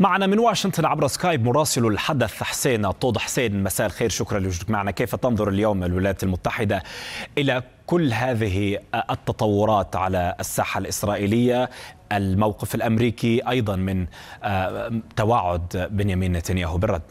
معنا من واشنطن عبر سكايب مراسل الحدث حسين طود حسين مساء الخير شكرا لوجودك معنا كيف تنظر اليوم الولايات المتحدة إلى كل هذه التطورات على الساحة الإسرائيلية الموقف الأمريكي أيضا من آه، توعد بنيامين نتنياهو بالرد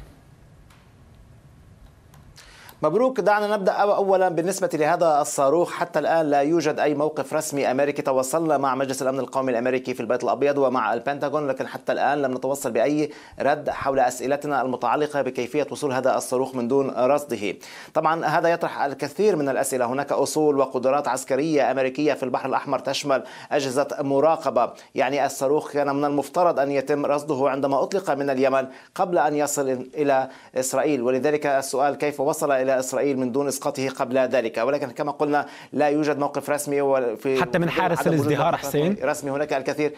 مبروك دعنا نبدا اولا بالنسبه لهذا الصاروخ حتى الان لا يوجد اي موقف رسمي امريكي توصلنا مع مجلس الامن القومي الامريكي في البيت الابيض ومع البنتاغون لكن حتى الان لم نتوصل باي رد حول اسئلتنا المتعلقه بكيفيه وصول هذا الصاروخ من دون رصده. طبعا هذا يطرح الكثير من الاسئله هناك اصول وقدرات عسكريه امريكيه في البحر الاحمر تشمل اجهزه مراقبه يعني الصاروخ كان من المفترض ان يتم رصده عندما اطلق من اليمن قبل ان يصل الى اسرائيل ولذلك السؤال كيف وصل الى الى إسرائيل من دون إسقاطه قبل ذلك ولكن كما قلنا لا يوجد موقف رسمي في حتى من حارس الازدهار حسين رسمي هناك الكثير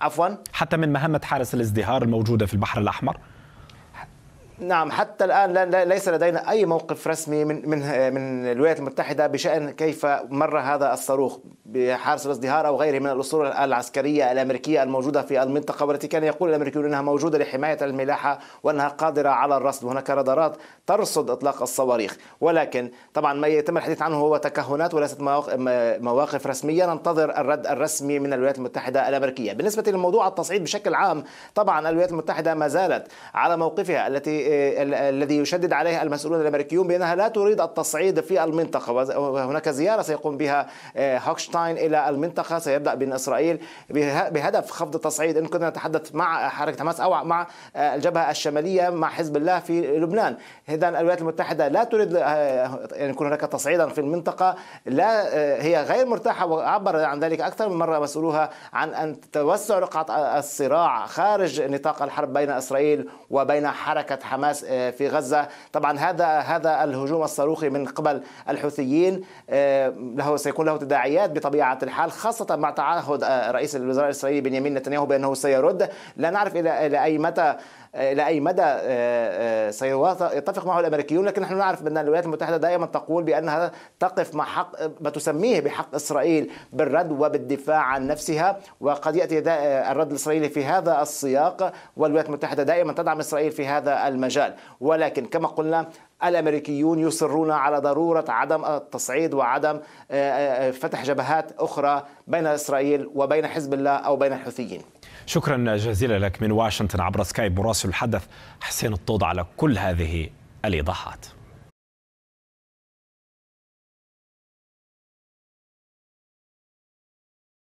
عفوا حتى من مهمة حارس الازدهار الموجودة في البحر الأحمر نعم حتى الان لا ليس لدينا اي موقف رسمي من من من الولايات المتحده بشان كيف مر هذا الصاروخ بحارس الازدهار او غيره من الاسطول العسكريه الامريكيه الموجوده في المنطقه والتي كان يقول الامريكيون انها موجوده لحمايه الملاحه وانها قادره على الرصد هناك رادارات ترصد اطلاق الصواريخ ولكن طبعا ما يتم الحديث عنه هو تكهنات وليست مواقف رسميه ننتظر الرد الرسمي من الولايات المتحده الامريكيه بالنسبه لموضوع التصعيد بشكل عام طبعا الولايات المتحده ما زالت على موقفها التي آه، الذي يشدد عليه المسؤولون الامريكيون بانها لا تريد التصعيد في المنطقه وهناك زياره سيقوم بها آه، هوكشتاين الى المنطقه سيبدا بين اسرائيل بهدف خفض التصعيد ان كنا نتحدث مع حركه حماس او مع آه، الجبهه الشماليه مع حزب الله في لبنان اذا الولايات المتحده لا تريد ان يكون هناك تصعيدا في المنطقه لا هي غير مرتاحه وعبر عن ذلك اكثر من مره مسؤولوها عن ان توسع رقعه الصراع خارج نطاق الحرب بين اسرائيل وبين حركه حماس حماس آه، في غزة طبعا هذا هذا الهجوم الصاروخي من قبل الحوثيين آه، له سيكون له تداعيات بطبيعة الحال خاصة مع تعهد آه، رئيس الوزراء الإسرائيلي بنيامين نتنياهو بأنه سيرد لا نعرف إلى إلى أي متى الى اي مدى سيتفق معه الامريكيون لكن نحن نعرف بان الولايات المتحده دائما تقول بانها تقف مع حق ما تسميه بحق اسرائيل بالرد وبالدفاع عن نفسها وقد ياتي الرد الاسرائيلي في هذا السياق والولايات المتحده دائما تدعم اسرائيل في هذا المجال المجال ولكن كما قلنا الامريكيون يصرون على ضروره عدم التصعيد وعدم آه، آه، فتح جبهات اخرى بين اسرائيل وبين حزب الله او بين الحوثيين. شكرا جزيلا لك من واشنطن عبر سكايب مراسل الحدث حسين الطود على كل هذه الايضاحات.